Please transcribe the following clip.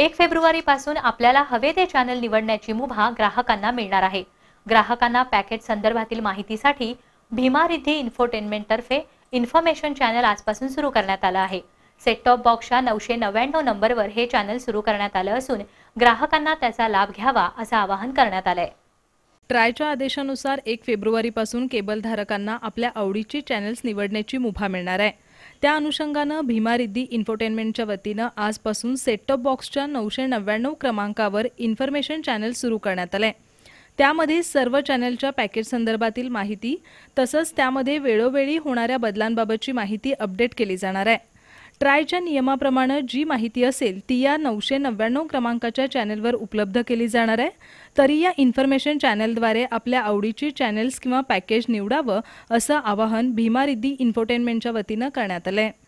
एक फेब्रुवारीपासून आपल्याला हवे ते चॅनल निवडण्याची मुभा ग्राहकांना मिळणार आहे ग्राहकांना पॅकेज संदर्भातील माहितीसाठी भीमा रिद्धी तर्फे इन्फॉर्मेशन चॅनल आजपासून सुरू करण्यात आलं आहे सेटटॉप बॉक्सच्या नऊशे नव्याण्णव नंबरवर हे चॅनल सुरू करण्यात आलं असून ग्राहकांना त्याचा लाभ घ्यावा असं आवाहन करण्यात आलंय ट्रायच्या आदेशानुसार एक फेब्रुवारीपासून केबलधारकांना आपल्या आवडीची चॅनेल्स निवडण्याची मुभा मिळणार आहे त्या अनुषंगानं भीमारिद्दी इन्फोटेनमेंटच्या वतीनं आजपासून सेटटॉप बॉक्सच्या नऊशे नव्याण्णव क्रमांकावर इन्फॉर्मेशन चॅनल सुरू करण्यात आलं त्यामध्ये सर्व चॅनलच्या पॅकेज संदर्भातील माहिती तसंच त्यामध्ये वेळोवेळी होणाऱ्या बदलांबाबतची माहिती अपडेट केली जाणार आहे ट्रायच्या नियमाप्रमाणे जी माहिती असेल ती या नऊशे नव्याण्णव क्रमांकाच्या चॅनेलवर उपलब्ध केली जाणार आहे तरी या इन्फॉर्मेशन चॅनेलद्वारे आपल्या आवडीची चॅनेल्स किंवा पॅकेज निवडावं असं आवाहन भीमा रिद्दी इन्फोटेनमेंटच्या वतीनं करण्यात आलं आहे